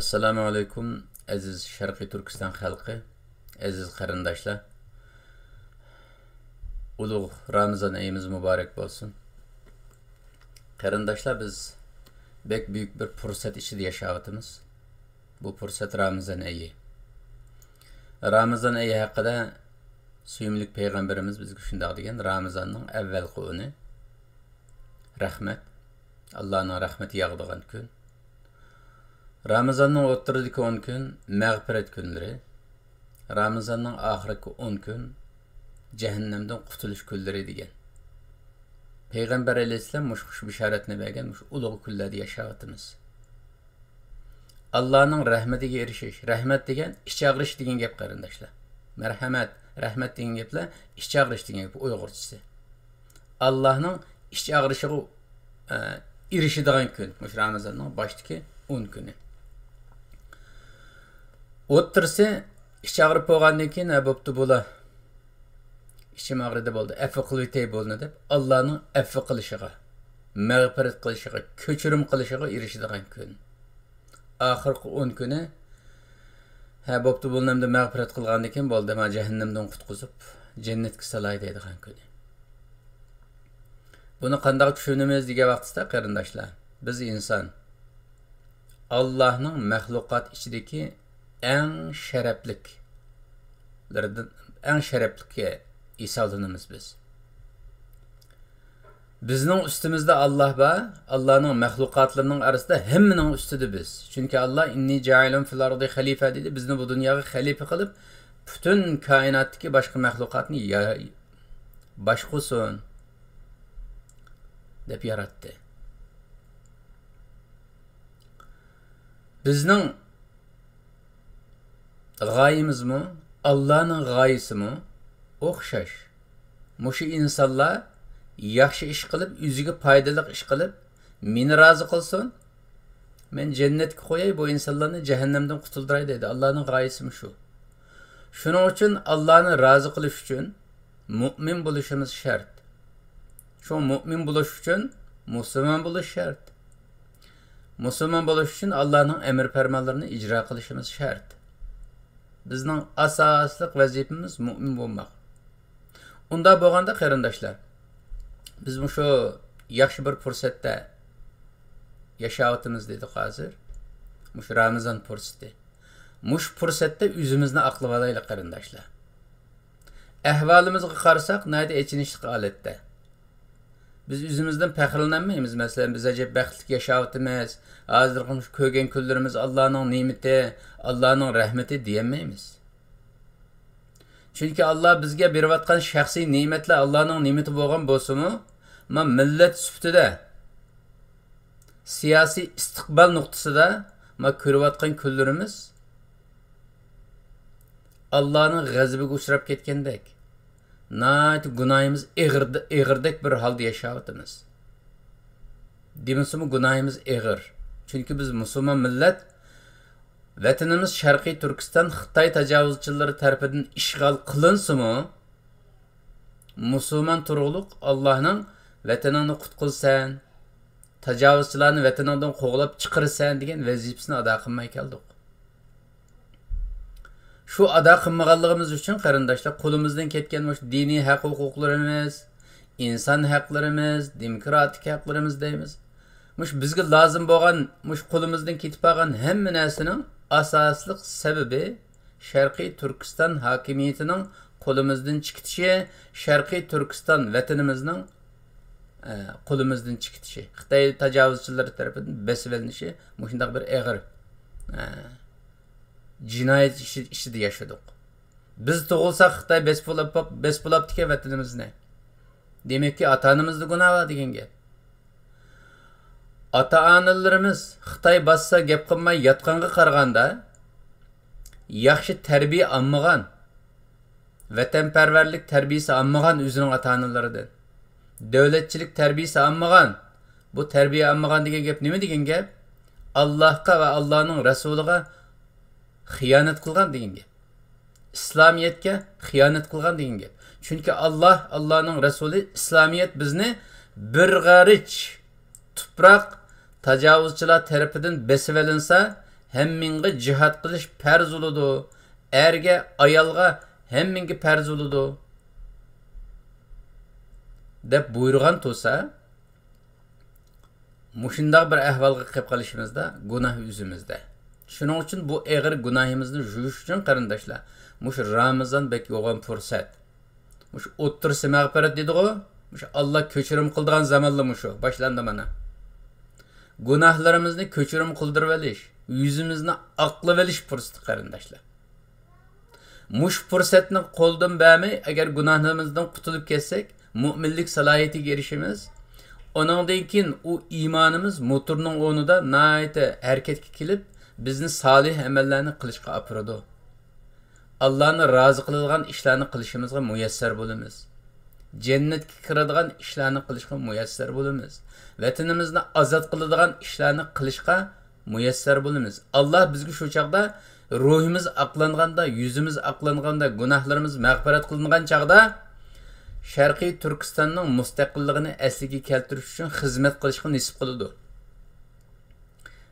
Assalamu alaikum, aziz sharqiy turkiston xalqi aziz qarindoshlar ulug' ramazon ayimiz muborak bo'lsin qarindoshlar biz bek buyuk bir fursat ichida yashayotimiz bu fursat ramazon ayi ramazon ayi haqida suyumlik payg'ambarimiz bizga shundoq degan ramazonning avvalgi uni rahmat allohning rahmati yog'digan kun ramazonning o'ttiridagi 10 kun mag'firat kunlari ramazonning oxirgi 10 kun jahannamdan qutulish kunlari degan payg'ambar alayhissalom mush xush bishoratni bergan mush ulug' kunlarda yashayotimiz allohning rahmatiga erishish rahmat degan ich og'rish degan gap qarindoshlar marhamat rahmat degan gaplar ich og'rish degan gap uyg'urchisi allohning ich og'rishiga e, erishadigan kun mush ramazonning boshdagi o'n kuni o'ttirsa ichi og'rib bo'lgandan keyin bo'pti bo'la ichim og'ridi bo'ldi afv qilvitay bo'ldi deb allohning afv qilishiga mag'firat qilishiga ko'chirim qilishiga erishadigan kun oxirgi o'n kuni ha bo'pti bo'lnamda mag'firat qilgandan keyin bo'ldi man jahannamdan qutqizib jannatga salay deydigan kun buni qandoq tushunamiz degan vaqtda qarindoshlar biz inson allohning maxluqot ichidagi en şereplik en şereplikke isaldınımız biz. Bizning üstümüzde Allah ba, Allah'ın məxluqatlarının arasında hemminin üstüdür biz. Çünkü Allah inni cailun fil ardı halife dedi. Bizni bu dünyaya halife kılıp bütün kainattaki başka məxluqatını ya başkusun dep yarattı. Bizning gayimizmi allohning g'oyasimi o'xshash mushu insonlar yaxshi ish qilib o'ziga foydali ish qilib meni rozi qilsin men jannatga qo'yay bu insonlarni jahannamdan qutuldiray deydi allohning g'oyasimi shu shuning uchun allohni rozi qilish uchun mo'min bo'lishimiz shart shu mo'min bo'lish uchun musulmon bo'lish shart musulmon bo'lish uchun allohning amr farmonlarini ijro qilishimiz shart bizning asosliq vazifamiz mo'min bo'lmoq unda bo'lganda qarindoshlar biz shu yaxshi bir fursatda yashayotimiz dedi hozir mush ramazon fursati mush fursatda o'zimizni aqlib olaylik qarindoshlar ahvolimizga qarasak nayda ichinishli holatda biz o'zimizdan faxrlanmaymiz masalan biz ajab baxtli yashayotimiz hozir ko'rgan kunlarimiz allohning ne'mati allohning rahmati deyolmaymiz chunki alloh bizga berayotgan shaxsiy ne'matlar allohning ne'mati bo'lgan bo'lsinu man millat sifatida siyosiy istiqbol nuqtasida ma ko'rayotgan kunlarimiz allohning g'azabiga uchrab ketgandek Nait günahımız iğirdik iğirdik bir halda yaşayotimiz. Demisimi günahımız iğir. Çünkü biz Müslüman millet vatanimiz Şarkı Türkistan Xitay tecavüzçüleri tarafından işgal kılınsı mı? Müslüman turuluk Allah'ın vatanını kutkulsen, tecavüzçülerini vatanından kovulab çıkırsan degen vazifesini ada kılmay shu ado qilmaganligimiz uchun qarindoshlar qo'limizdan ketgan diniy haq huquqlarimiz inson haqlarimiz demokratik haqlarimiz deymiz mush bizga lozim bo'lgan mush qo'limizdan ketib qolgan hamma narsaning asosliq sababi sharqiy turkiston hokimiyatining qo'limizdan chiqitishi sharqiy turkiston vatanimizning qo'limizdan e, chiqitishi xitoy tajovuzchilari tarafidan besibilinishi shundoq bir ig'ir jinoyat ishi ishida yashadik biz tug'ilsak xitoy bespo'lab bespo'labdiki vatanimizni demakki ota onamizni gunohi degan gap ota onalarimiz xitoy bossa gap qilmay yotganga qaraganda yaxshi tarbiya olmagan vatanparvarlik tarbiyasi olmagan o'zining ota onalaridan davlatchilik tarbiyasi olmagan bu tarbiya olmagan degan gap nima degan gap allohga va allohning rasuliga Xiyanet qilgan degan gap islomiyatga xiyanet qilgan degan gap chunki alloh allohning rasuli İslamiyet bizni bir g'arich tuproq tajovuzchilar tarafidan besivalinsa hammingga jihod qilish farz bo'ladi erga ayolga hammingga farz bo'ladi De buyurgan bo'lsa mushundoq bir ahvolga qilib qolishimizda gunoh yuzimizda şunun için bu eg'ir gunohimizni yuvish uchun qarindoshlar mush ramazon bek yo'g'on fursat mush o'ttirsi mag'firat deydiku mush olloh ko'chirim qildigan zamonla mushu boshlandi mana gunohlarimizni ko'chirim qildirib olish yuzimizni oqlab olish fursati qarindoshlar mush fursatni qo'ldan bermay agar gunohlarimizdan qutulib ketsak mo'minlik salohiyatiga erishimiz undan keyin u iymonimiz motorning o'rnida nayta harakatga kelib bizni solih amallarni qilishga olib allohni rozi qiladigan ishlarni qilishimizga muyassar bo'lamiz jannatga kiradigan ishlarni qilishga muyassar bo'lamiz vatanimizni ozod qiladigan ishlarni qilishga muyassar bo'lamiz alloh bizga shu chog'da ruhimiz aqlanganda yuzimiz aqlanganda gunohlarimiz mag'firat qilingan chog'da sharqiy turkistonning mustaqilligini asliga keltirish uchun xizmat qilishga nisb qiladi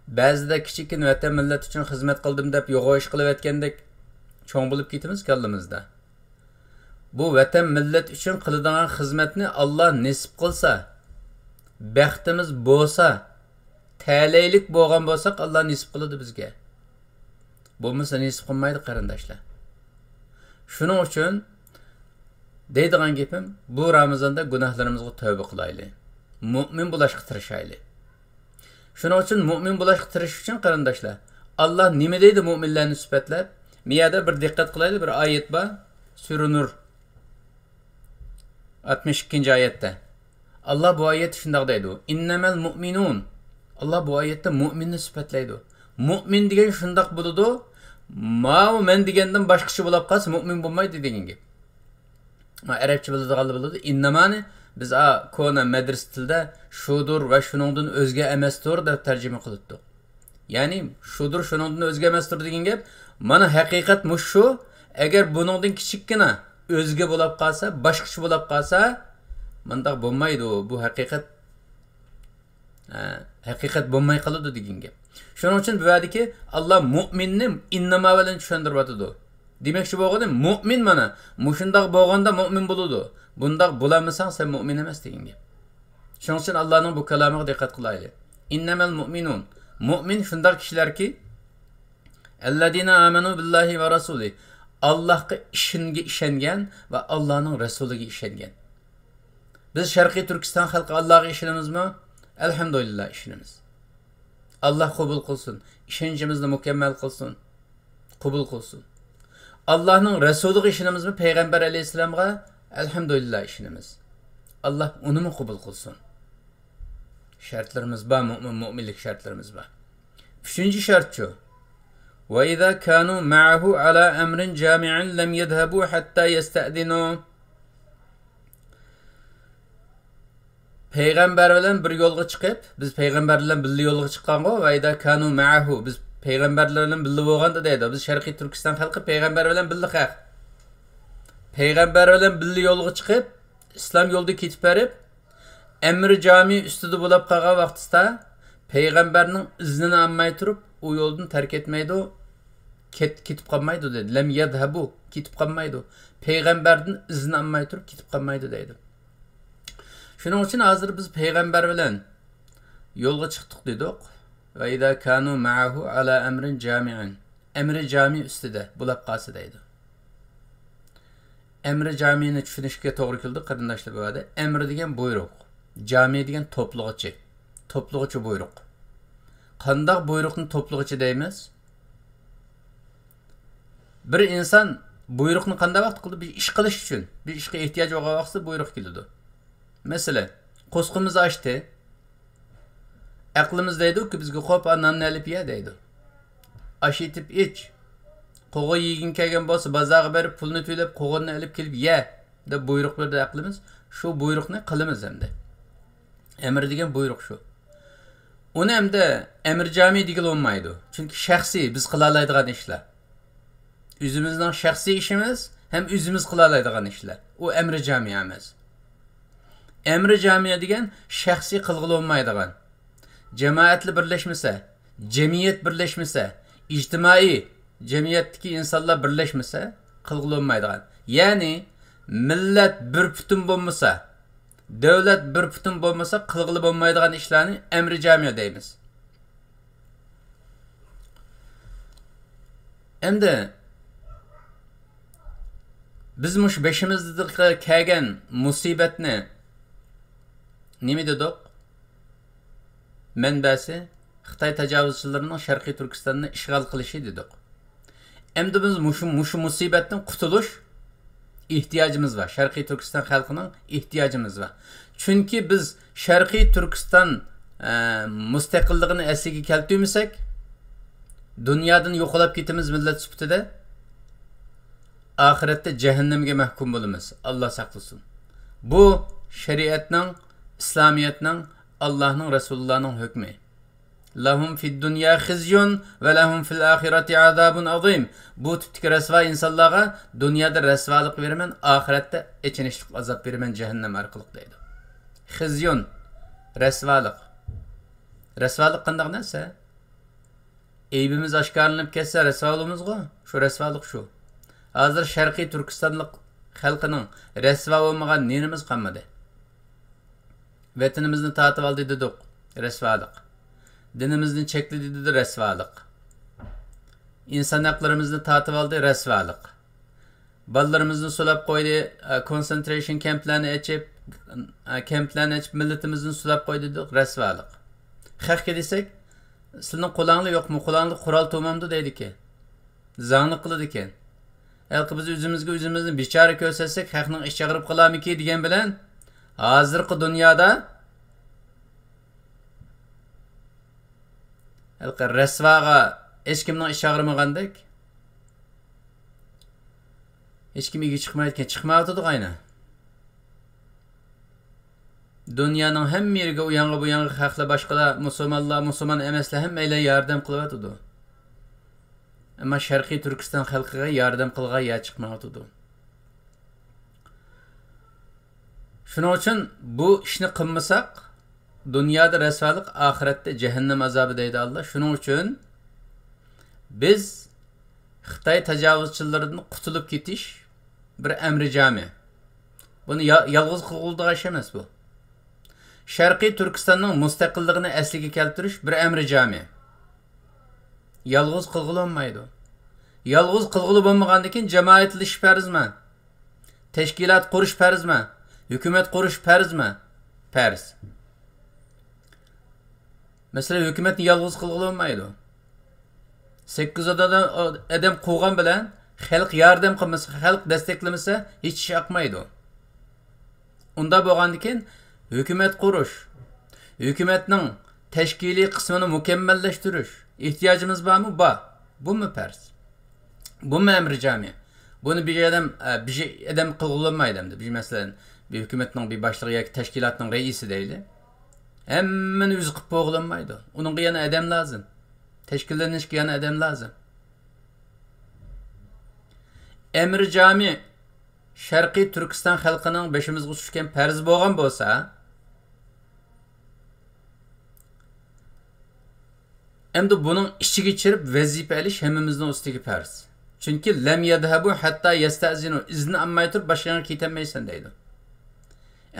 ba'zida kichikin vatan millat uchun xizmat qildim deb yo'g'oyish qilayotgandek cho'ng bo'lib ketamiz kallamizda bu vatan millat uchun qiladigan xizmatni alloh nisib qilsa baxtimiz bo'lsa talaylik bo'lgan bo'lsak alloh nisib qiladi bizga bo'lmasa nisib qilmaydi qarindoshlar shuning uchun deydigan gapim bu ramazonda gunohlarimizga tavba qilaylik mo'min bo'lishga tirishaylik shuning uchun mo'min bo'lishga tirishish uchun qarindoshlar alloh nima deydi mo'minlarni sifatlab miyada bir diqqat qilaylik bir oyat bor sura 62. oltmish ikkinchi oyatda alloh bu oyatda shundoq deydi innamal mo'minun alloh bu oyatda mo'minni sifatlaydi mo'min degan shundoq bo'ladi mau man degandan boshqacha bo'lib qolsa mo'min bo'lmaydi degan gap arabcha biladiganlar biladi innamani biz a kona madris өзге shudur va shuningdan o'zga emasdir deb tarjima qilibdi ya'ni shudur shuningdan o'zga emasdir degan gap mana haqiqat mush shu agar buningdan kichikkina o'zga bo'lib qolsa boshqacha bo'lib qolsa bundaq bo'lmaydi bu haqiqat haqiqat bo'lmay qoladi degan gap shuning uchun ке alloh mo'minni mo'min mana mushundoq bo'lganda mo'min bundoq bo'lolmasang san mo'min emas degan gap shuning uchun allohning bu kalomiga diqqat qilaylik innamal mo'minun mo'min shundoq kishilarki alladina amanu billahi va rasuli allohga ishinga ishongan va allohning rasuliga ishongan biz Türkistan sharqiy turkiston xalqi allohga ishonamizmi alhamdulillah ishonamiz alloh qabul qilsin ishonchimizni mukammal qilsin qabul qilsin allohning işinimiz mi Peygamber alayhissalomga Elhamdülillah işinimiz. Allah onu mu kabul kılsın? Şartlarımız var, mümin, müminlik şartlarımız var. Üçüncü şart şu. وَاِذَا كَانُوا مَعَهُ عَلَى اَمْرٍ جَامِعٍ لَمْ يَذْهَبُوا حَتَّى يَسْتَأْذِنُوا Peygamber bilen bir yolga çıkıp, biz peygamberlerle birli yolga çıkan go, vayda kanu ma'ahu, biz peygamberlerle birli bo'lganda deydi. Biz Şarkı Türkistan halkı peygamber bilen birli haq. payg'ambar bilan birga yo'lga chiqib islom yo'lida ketib borib amri jami ustida bo'lib qolgan vaqtda payg'ambarning iznini olmay turib u yo'ldan tark etmaydi ket ketib qolmaydi dedi lam yadhabu ketib qolmaydi payg'ambardan izni olmay turib ketib qolmaydi deydi shuning uchun hozir biz payg'ambar bilan yo'lga chiqdik dedik va ida kanu maahu ala amrin jamian amri jami ustida bo'lib qolsa dedi. Emre amri jamini tushunishga to'g'ri keldi qarindoshlar bo'ladi amri degan buyruq jami degan to'plig'ichi to'plig'ichi buyruq qandoq buyruqni to'plig'ichi deymiz bir inson buyruqni qanday vaqt qildi bir ish qilish uchun bir ishga ehtiyoj bo'lgan vaqtda buyruq keladi masalan qo'sqimiz ochdi aqlimiz deydiku bizga xo'p nonni alib ye deydi ash yetib iç. qo'g'i yegin kelgan bo'lsa bozorga berib pulni to'lab qo'g'onni ilib kelib ye deb buyruq berdi aqlimiz shu buyruqni qilamiz endi amir degan buyruq shu uni hamda amir jami degil bo'lmaydi chunki shaxsiy biz qila oladigan ishlar o'zimizning shaxsiy ishimiz ham o'zimiz qila oladigan ishlar u amri jamiya emas amri jamiya degan shaxsiy qilg'ili bo'lmaydigan jamoatli birlashmasa jamiyat birlashmasa ijtimoiy jamiyatdagi insonlar birlashmasa qilg'ilolmaydigan ya'ni millat bir butun bo'lmasa davlat bir butun bo'lmasa qilg'ili bo'lmaydigan ishlarni amri jamiya deymiz endi biz mush beshimizga kelgan musibatni nima dedik manbasi xitoy tajovuzchilarining sharqiy turkistonni ishg'ol qilishi dedik Hem biz muşu, muşu musibetten kurtuluş ihtiyacımız var. Şarkı Türkistan halkının ihtiyacımız var. Çünkü biz Şarkı Türkistan e, müstakilliğini esiga keltirmasak dunyodan yo'qolib ketamiz millat sifatida oxiratda jahannamga mahkum bo'lamiz Allah saqlasin bu shariatning islomiyatning allohning rasulullohning hükmü. Lahum fid dunya khizyun ve lahum fil ahireti azabun azim. Bu tipdeki resva insanlara dünyada resvalık vermen, ahirette içinişlik azap vermen cehennem arkalık deydi. Khizyun, resvalık. Resvalık kındak neyse? Eybimiz aşkarlanıp kesse resvalığımız go. Şu resvalık şu. Hazır Şerqi Türkistanlık halkının resva olmagan nenimiz kalmadı. Vatanimizni tatip aldı dedik. Resvalık dinimizni e, e, chekladi dedi resvalık. inson haqlarimizni tortib oldi rasvoliq bolalarimizni sulab qo'ydi konsentration kamplarni ochib kamplarni ochib millatimizni sulab qo'ydi dedi rasvoliq haqqa desak sizni qo'longli yo'qmi qo'longli qurol to'mamdi deydiki zongni qiladi ekan halqi biz o'zimizga o'zimizni bechora ko'rsatsak haqning ish chaqirib qilamikin degan bilan hozirgi dunyoda haligi rasvaga hech kimning ish og'rimagandek hech kim ega chiqmayotgan chiqmayotdi ayni dunyoning hamma yeriga u yoqqa bu yoqqa haqli boshqalar musulmonlar musulmon emaslar hammanglar yordam qilyotidi ammo sharqiy turkiston xalqiga yordam qilgan ya chiqmayotidi shuning uchun bu ishni qilmasak dunyoda rasvoliq oxiratda jahannam azobi deydi alloh shuning uchun biz xitoy tajovuzchilaridan qutulib ketish bir amri jami buni yolg'iz qilg'uldiq ish emas bu sharqiy turkistonning mustaqilligini asliga keltirish bir amri jami yolg'iz qilg'ilolmaydi yolg'iz qilg'ili bo'lmagandan keyin jamoatlashish farzmi tashkilot qurish farzma hukumat qurish farzma farz Mesela hükümetni yalnız qilgili olmaydi. 8 odadan adam qo'gan bilan halk yardım qilmasa, xalq desteklemese hiç ish aqmaydi. Unda bo'lgandan hükümet kuruş, hükümetin, teşkili kısmını mükemmelleştiriş. İhtiyacımız var mı? Var. Bu mu pers? Bu mu emri cami? Bunu bir adam bir şey, adam kılgılanmaydı. Bir mesela bir hükümetin bir başlığı ya teşkilatın reisi değil hammani o'zi qilib bog'lanmaydi uningga yana odam lozim tashkillanishga yana odam lozim amir jami sharqiy turkiston xalqining beshimizga tushgan farz bo'lgan bo'lsa endi buning ichiga chirib vazifa ilish hammamizni ustiga farz chunki lam yadhabu hatta yastazinu izni olmay turib boshqa yerga deydi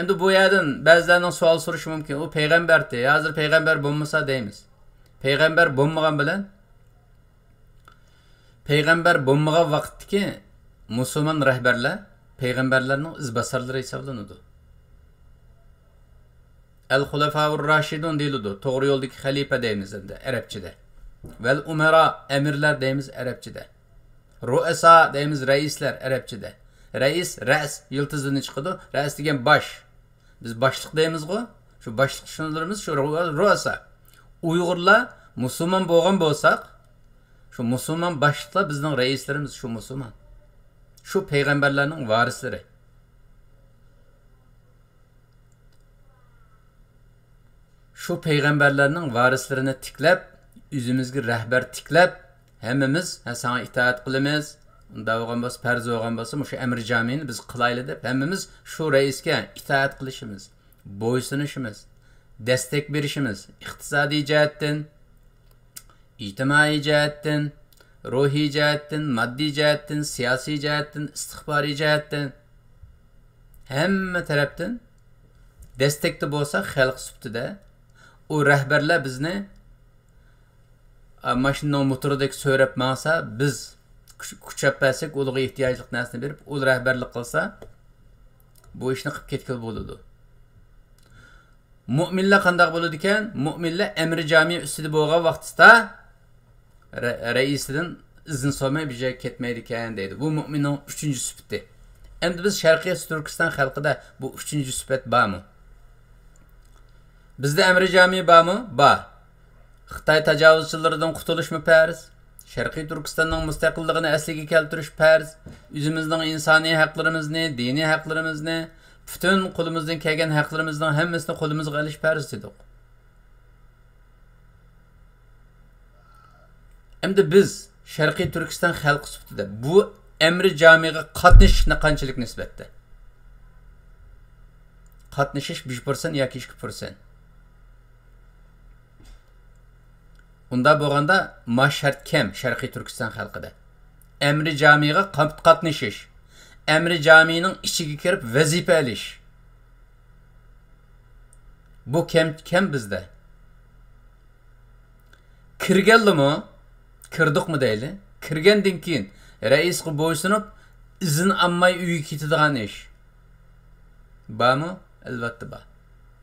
Endi bu bazılarının yerdan ba'zilarning savol so'rashi peygamber U payg'ambarda, Peygamber payg'ambar bo'lmasa deymiz. Payg'ambar bo'lmagan bilan payg'ambar bo'lmagan vaqtdagi musulmon rahbarlar payg'ambarlarning izbasarlari hisoblanadi. Al Xulafaur Rashidun deyiladi. To'g'ri yo'ldagi xalifa deymiz endi arabchada. Vel Umera emirler deyimiz arabçada. Ruesa deyimiz reisler arabçada. Reis, res, yıldızını çıkıdı. Res degen baş. Biz başlık deyimiz o. Şu başlık şunlarımız şu rosa. Uygurlar Müslüman boğan bolsak, şu Müslüman başlıkla bizden reislerimiz şu Müslüman. Şu peygamberlerin varisleri. Şu peygamberlerin varislerini tiklep, yüzümüzü rehber tiklep, hemimiz he, sana itaat kılımız, davğan basıp, perz oğan basıp, şu emir camini biz kılaylı deyip, hemimiz şu reiske itaat kılışımız, boysunuşumuz, destek verişimiz, iktisadi cihetten, ictimai cihetten, ruhi cihetten, maddi cihetten, siyasi cihetten, istihbari cihetten, hemme taraftan destekte bolsa halk süptüde, o rehberler bizni maşının motorudaki söyrep mağsa biz kuchappasak ularga ehtiyojli narsani berib u rahbarlik qilsa bu ishni qilib ketgan bo'ladi mo'minlar qandoq bo'ladi ekan mo'minlar amri jami ustida bo'lgan vaqtda raisidan izn so'rmay bu joyga ketmaydi ekan deydi bu mo'minning üçüncü sifati endi biz sharqiy turkiston xalqida bu uchinchi sifat bormi bizda amri jami bormi bor xitoy tajovuzchilaridan qutulish mu farz Şərqi Türkistanın müstəqilligini əsliga keltirish farz, o'zimizning insoniy haqlarimizni, diniy haqlarimizni, bütün qo'limizdan kelgan haqlarimizning hammasini qo'limizga olish farz dedik. Endi biz Şərqi Türkistan xalqi sifatida bu amri jamiga qatnashishni qanchalik nisbatda? Qatnashish 1% yoki 2%. Unda bo'lganda mashhad kem Türkistan halkıda emri camiye jamiga iş emri caminin ichiga kirib vazifa eliş Bu kem kem bizda. Kirganlimi? Kirdikmi deyli? Kirgandan keyin raisga bo'ysunib izin olmay uyiga ketadigan ish. Bormi? Albatta bor.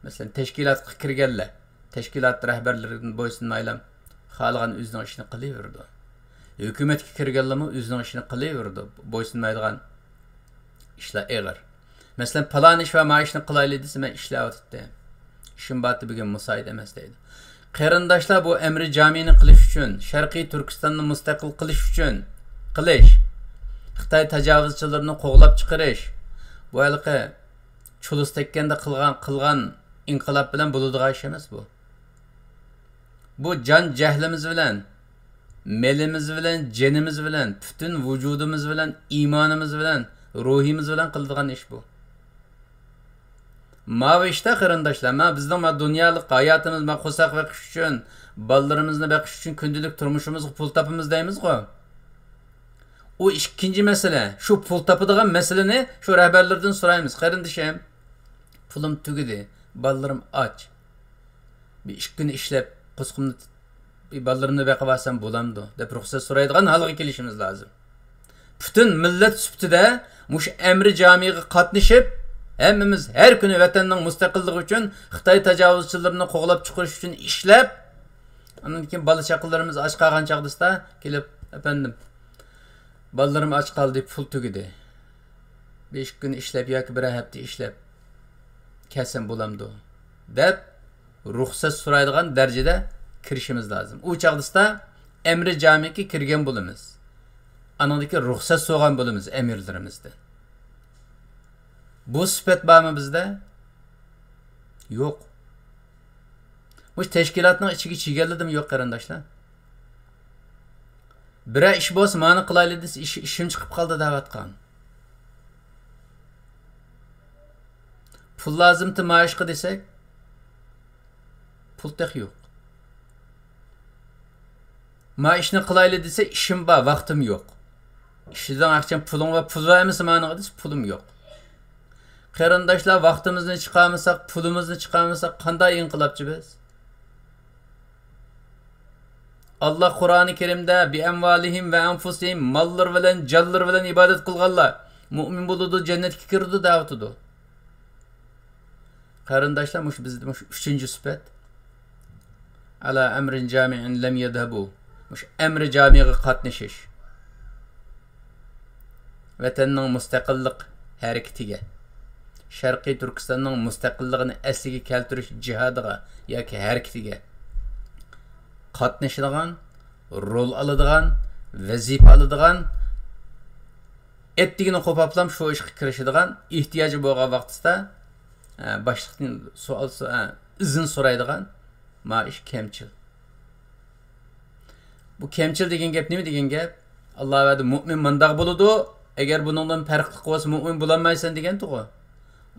Masalan, tashkilotga teşkilat tashkilot rahbarlaridan bo'ysunmaylar. xohlagan o'zining ishini qilaverdi hukumatga kirganlarmi o'zining ishini qilaverdi bo'ysunmaydigan ishlar ig'ir masalan palon ish va maishni qilayli desa man ishlayotdi ishim bordi bugun musoid emas deydi qarindoshlar bu amri jamini qilish uchun sharqiy turkistonni mustaqil qilish uchun qilish xitoy tajovuzchilarini qo'g'lab chiqarish bu haligi chulus tekkanda qilgan qilgan inqilob bilan bo'ladigan ish emas bu bu can cehlimiz bilen, melimiz bilen, cenimiz bilen, bütün vücudumuz bilen, imanımız bilen, ruhimiz bilen kıldığan iş bu. Ma işte kırındaşlar, ma bizden ma dünyalık hayatımız ma kusak ve kış için, ballarımızla bakış için kündülük turmuşumuz pul tapımız deyimiz ko. O ikinci mesele, şu pul tapıdığın ne? şu rehberlerden sorayımız. Kırındaşım, pulum tügüdü, ballarım aç. Bir iş günü işlep, qo'shiqimni bir bayqab olsam bo'lamdi deb ruxsat so'raydigan holga kelishimiz lozim butun millat sifatida muş emri camiye qatnashib hemimiz her kuni vatanning mustaqilligi için, xitoy tajovuzchilarini qo'g'lab chiqarish için ishlab onun keyin bola chaqalarimiz och qolgan chog'da kelib apandim bolalarim och qoldi pul tugidi besh kun ishlab yoki bir hafta ishlab kelsam bo'lamdi deb ruxsat so'raydigan darajada kirishimiz lozim u chog'da amri jamiga kirgan bo'lamiz anadaki ruxsat so'ragan bo'lamiz amirlarimizdan bu sifat bormi bizda yo'q bu tashkilotni ichiga chegarladimi yo'q qarindoshlar biror ish bo'lsa mani qilaylik desa ish, ishim chiqib qoldi da'vatqan pul lozimdi maoshqa desak pul yok. Ma işini kılaylı dese işim var, vaktim yok. İşten akşam pulum var, pul var mısın bana dese pulum yok. Qarindoshlar vaqtimizni chiqarmasak, pulimizni chiqarmasak qanday inqilobchi biz? Kur'an-ı Kerim'de bi amvalihim va anfusihim mollar bilan, jonlar bilan ibodat qilganlar mu'min bo'ladi, jannatga kiradi da'vatidi. Qarindoshlar, mush bizda mush 3-sifat ala emrin cami'in lem yedhebu. Muş emri camiği katnışış. Vatanın müstakillik hareketiga. Şərqi Türkistanın müstəqilliyini əsliga keltirish cihadığa ya yoki harakatiga qatnashadigan, rol oladigan, vazifa oladigan etdigini qo'paplam shu ishga kirishadigan ehtiyoji bo'lgan vaqtda e, boshliqdan savol e, izin so'raydigan maaş kemçil. Bu kemçil degen gap nime degen gap? Allah verdi mu'min mındaq buludu. Eğer bununla farklı qos mu'min bulanmaysan degen tuğu.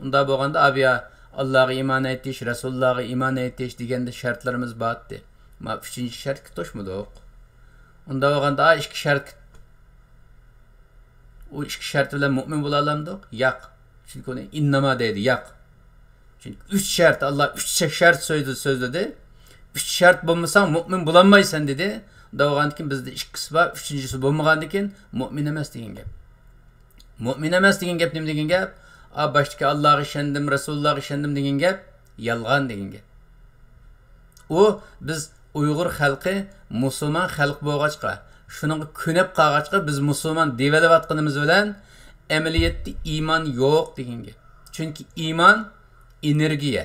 Unda boğanda abi ya Allah'a iman etiş, Resulullah'a iman etiş degen de şartlarımız battı. Ma üçüncü şart kitoşmuduq. Unda boğanda a işki şart o işki şart bilen mu'min bulalamdık. Yak. Çünkü onu innama dedi. Yak. Çünkü üç şart Allah üç şart söyledi sözledi үч шарт болмасаң мөмин буламайсың деді дауған екен бізде ikкісі бар үшіншісі болмаған екен мөмин емес деген гәп мөмин емес деген гәп неме деген гәп а баштаки аллаға ішендім расуллаға ішендім деген гәп ялған деген гәп у біз uyg'ur xalqi musulmon xalq bo'lg'achqa shuninga ko'nib qolg'achqa biz musulmon deyvelayotganimiz bilan amaliyotda iymon yo'q degan gap chunki iymon energiya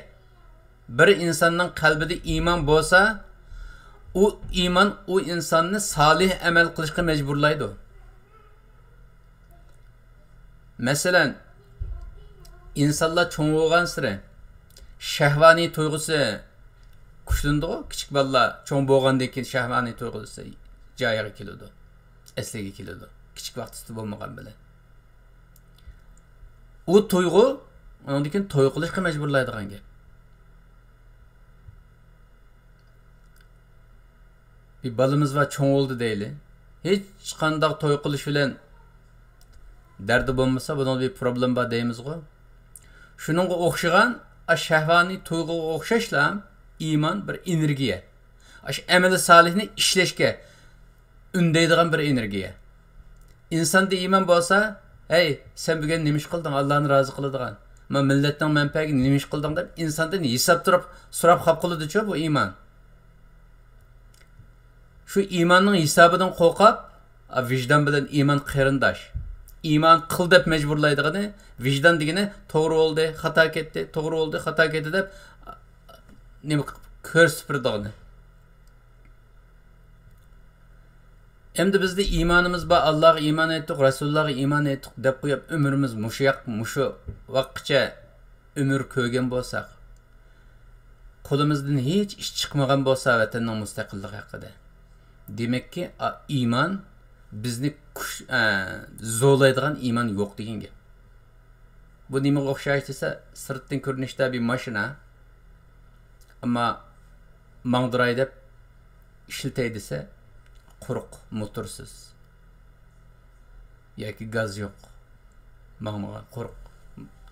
bir insonning qalbida iymon bo'lsa u iymon u insonni solih amal qilishga majburlaydi masalan insonlar cho'ng'igan siri shahvoniy tuyg'usi kuchlindiu kichik bolalar cho'ng bo'lgandan keyin shahvoniy tuyg'usi joyiga keladi esliga keladi kichik vaqt vaqtida bo'lmagan bilan u tuyg'u undan keyin to'y qilishga majburlaydigan gap bir balımız var çoğun oldu deyli. Hiç kandak toy kılış bilen derdi bulmasa bunun bir problem var deyimiz go. Şunun go okşıgan şehvani tuygu okşaşla iman bir energiye. Aş emeli salihini işleşke ündeydiğen bir energiye. İnsanda iman bolsa hey sen bugün nemiş kıldın Allah'ın razı kıladığan. Ama milletten menpeğini nemiş kıldın da insanda hesap durup sorap hap kılıdı bu iman. shu iymonning hisobidan qo'rqib vijdon bilan iymon qarindosh iymon qil deb majburlaydigani vijdon degani to'g'ri bo'ldi xato ketdi to'g'ri bo'ldi xato ketdi deb nima ko'rsatib turdigani endi bizda iymonimiz bor allohga iymon etdik rasulullohga iymon etdik deb qo'yib umrimiz mushu yoq mushu vaqtgacha umr ko'rgan bo'lsak qo'limizdan hech ish chiqmagan bo'lsa vatanning mustaqilligi haqida ki iymon bizni kuch zo'rlaydigan iymon yo'q degan gap bu nimaga o'xshaydi desa sirtdan ko'rinishda bir mashina ammo mangduray deb ishlatay desa quruq motorsiz yoki gaz yo'q mangmagan quruq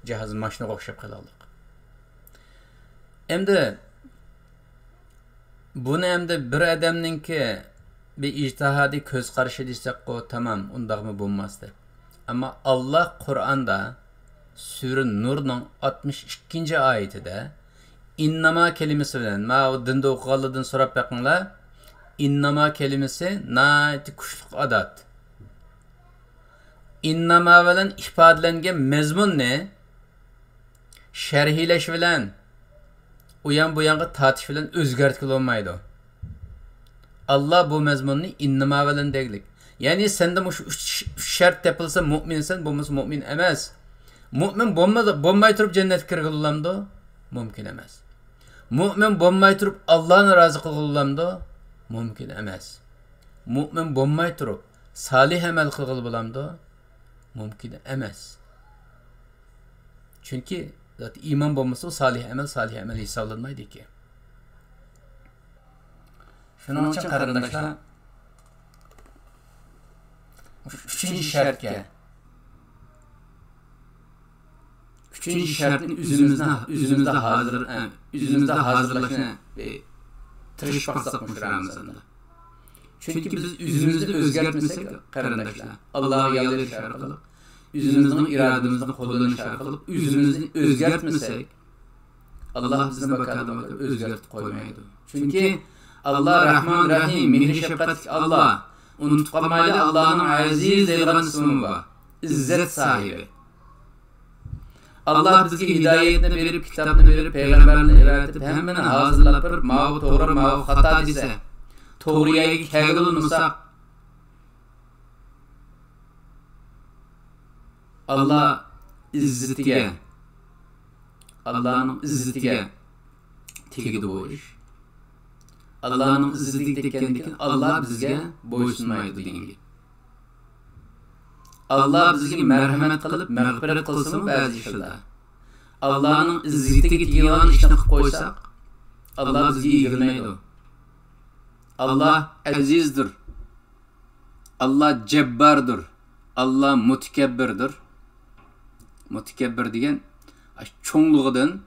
jihoz mashinaga o'xshab qoladi endi buni endi bir odamningki bir ictihadi ko'z qarashi desakku tamom undaqmi bo'lmasdi ammo alloh qur'onda sura nurning oltmish ikkinchi oyatida innama kelimasi bilan ma dinda o'qiganlardan so'rab boqinglar innama kelimesi nati kuchli odat innama bilan ifodalangan mazmunni sharhilash bilan u yan bu yonga tortish bilan o'zgartib bo'lmaydi Allah bu mezmunni innama velen deglik. Yani sende bu şart yapılsa mu'minsen, bu mu'min emez. Mu'min bomba, bombayı turup cennet kırgılamdı. Mümkün emez. Mu'min bombayı turup Allah'ın razı kılgılamdı. Mümkün emez. Mu'min bombayı turup salih emel kılgılamdı. Mümkün emez. Çünkü zaten iman bombası salih emel, salih emel hesaplanmaydı ki. Shuning uchun qarindoshlar uchinchi shartga uchinchi shartni o'zimizda o'zimizda hozir o'zimizda hozirlashni tirish maqsad qo'shilamiz chunki biz o'zimizni o'zgartmasak qarindoshlar allohga yolvorish orqali o'zimizni irodamizni qo'llanish orqali o'zimizni o'zgartmasak alloh bizni bakardan o'zgartib koymaydı çünkü Allah Rahman Rahim, mehri şefkat Allah. Unutkamayla Allah'ın aziz elgan sunuva, var. İzzet sahibi. Allah bizge hidayetini verip, kitabını verip, peygamberini evretip, hemen hazırlapır, mavi doğru, mavi hata dese, doğruya kegil nusak, Allah izzetiga Allah'ın izzetiga tegdi bu ish Allah'ın sizlik ekendikin Allah bizge boysunmaydı dengi. Allah bizge merhamet kılıp merhamet kılsın bazı işlerde. Allah'ın izzetdeki yılan işini koysak Allah bizge yigilmeydi. Allah azizdir. Allah cebbardır. Allah mutkebbirdir. Mutkebbir degen çoğunluğudan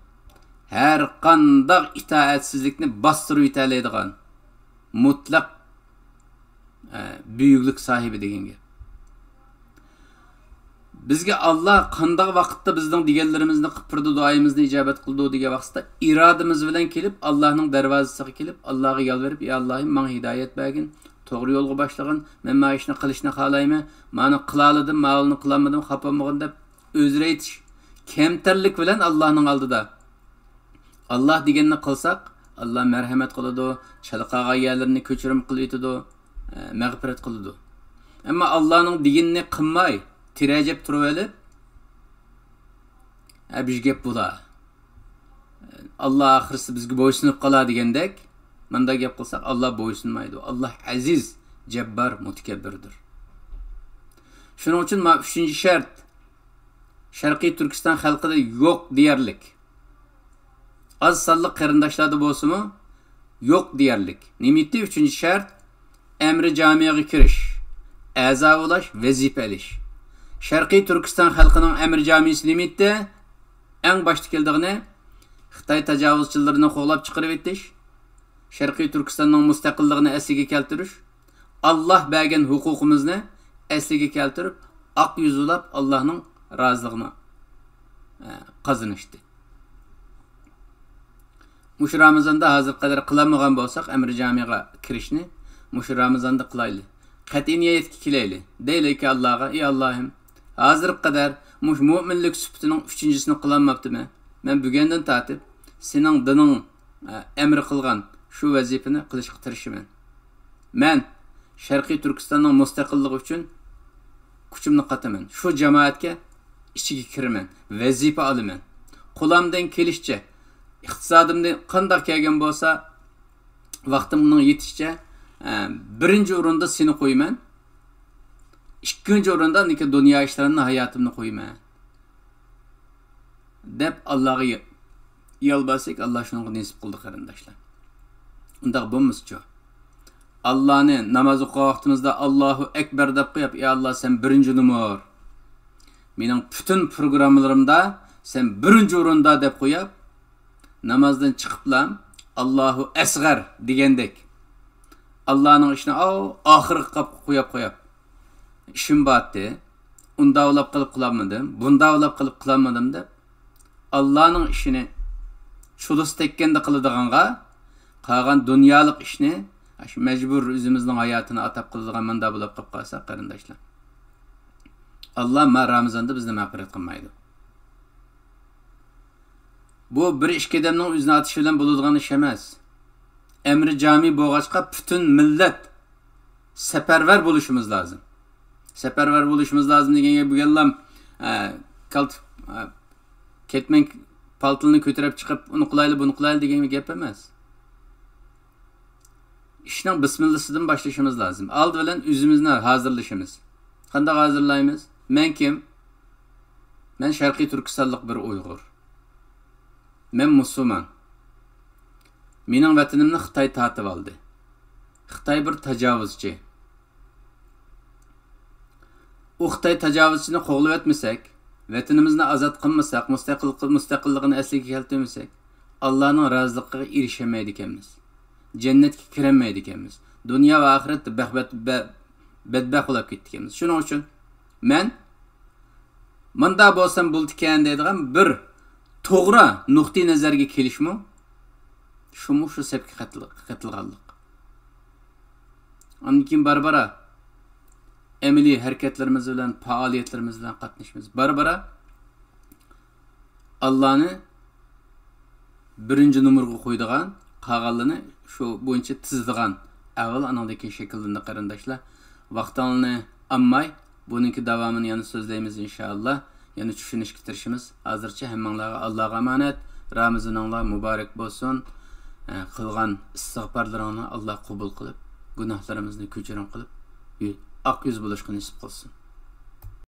әр қандақ итаәтсіздікні бастырып етәләйдіған мұтлақ ә, бүйіклік сахибі деген кеп бізге алла қандақ вақытта біздің дегенлерімізді қыпырды дұайымызды ижабат қылды деген вақытта ирадамыз білен келіп алланың дарвазасыға келіп аллаға ялбарып я аллахым маңа хидаят бәгін to'g'ri yo'lga boshlag'in men mana ishni qilishni xohlayman mani qilolidim malni qilolmadim xafa bo'lg'in deb o'zra aytish kamtarlik bilan allohning oldida Allah alloh deganni qilsak alloh marhamat qiladi chalqag'ayyalarni ko'chirim kılıydı yetadi e, mag'firat qiladi ammo allohning deganini qilmay tirajab turib olib e, biz gap bular Allah oxirisi bizga bo'ysunib qolar degandek bunday gap qilsak alloh bo'ysunmaydi Allah aziz jabbar mutakabbirdir shuning uchun mana uchinchi shart sharqiy turkiston xalqida yok deyarlik Az salliq qarindoshlarda bo'lsinmi? yok diyerlik. Nimitda üçüncü şart emri camiyaga kirish, a'zo ulaş vazifa olish. Sharqiy Türkistan halkının emri jamiyasi limitda eng boshda keldig'ini Xitoy tajovuzchilarini qo'llab chiqarib etish, Sharqiy Turkistonning mustaqilligini asliga keltirish, Allah bergan huquqimizni asliga keltirib, aq yuzulab Allah'ın roziligini kazınıştı. mushu ramazonda hozir qadar qilolmagan bo'lsak amri jamiga kirishni mushu ramazonda qilayli qat'iy niyatga kelayli deylik allohga ey allohim hozir qadar mush mo'minlik suftining uchinchisini qilolmabdimi Men bugundan tartib sening dining e, amri qilgan shu vazifani qilishga tirishaman Men, sharqiy turkistonning mustaqilligi uchun kuchimni qataman shu jamoatga ichiga kiraman vazifa olaman Kulamdan kilişçe, iqtisodimni qandoq kelgan bo'lsa vaqtimning yetishicha e, birinchi o'rinda seni qo'yman ikkinchi o'rinda dunyo ishlarini hayotimni qo'yman deb allohga yolborsak alloh shunga nisib qildi qarindoshlar undoq bo'lmaschu allohni namoz o'qigan vaqtimizda allohu akbar deb qo'yib ey alloh sen birinchi numar. mening butun programmalarimda sen birinchi o'rinda deb qo'yib namazdan çıkıpla Allahu esgar digendek. Allah'ın işine av ahır kap koyap koyap. İşim battı. onda olap kalıp kullanmadım, Bunda olap kalıp kullanmadım de. Allah'ın işini çulus tekken de kıladığına kalan dünyalık işini şu mecbur üzümüzün hayatını atap kıldıgan manda bulup kıp kalsak karındaşlar. Allah ma Ramazan'da bizni mağfiret kılmaydı. Bu bir ishkadamning o'zini otishi bilan bo'ladigan ish emas. Amri jami bo'lg'achqa butun millat safarvar bo'lishimiz lozim. Safarvar bo'lishimiz bu deganga bo'lganlar e, kalt e, ketmen paltilni ko'tarib chiqib uni qulayli buni qulayli degan gap yapamaz. ishning bismillasidan boshlashimiz lazım. oldi bilan o'zimizni hozirlashimiz qanday hozirlaymiz men kim men sharqiy turkistonlik bir uyg'ur Men musulmon. Mening vatanimni Xitoy tatib oldi. Xitoy bir tajovuzchi. U Xitoy tajovuzchini qo'g'lab etmasak, vatanimizni ozod qilmasak, mustaqil mustaqilligini asliga keltirmasak, Allohning roziligiga erishamaydi ekanmiz. Jannatga kiramaydi ekanmiz. Dunyo va oxiratda baxtbat badbaxt bo'lib ketdik ekanmiz. Shuning uchun men manda bo'lsam bo'ldi ekan deydigan bir to'g'ri nuqtai nazarga kelishmi shumu shu sabga qatilganlik undan keyin bora bora amaliy harakatlarimiz bilan faoliyatlarimiz bilan qatnashimiz bora bora allohni birinchi nomerga qo'ydigan qolganlarni shu bo'yicha tizdigan avval anadan keyin shakllandi qarindoshlar vaqtni ammay, buniki davomini yana so'zlaymiz inshaalloh yana tushunish tirishimiz hozircha hammanglarga allohga omonat ramazoninglar muborak bo'lsin e, qilgan istig'forlaringni alloh qabul qilib gunohlarimizni kechirim qilib oq yuz bo'lishga nisib qilsin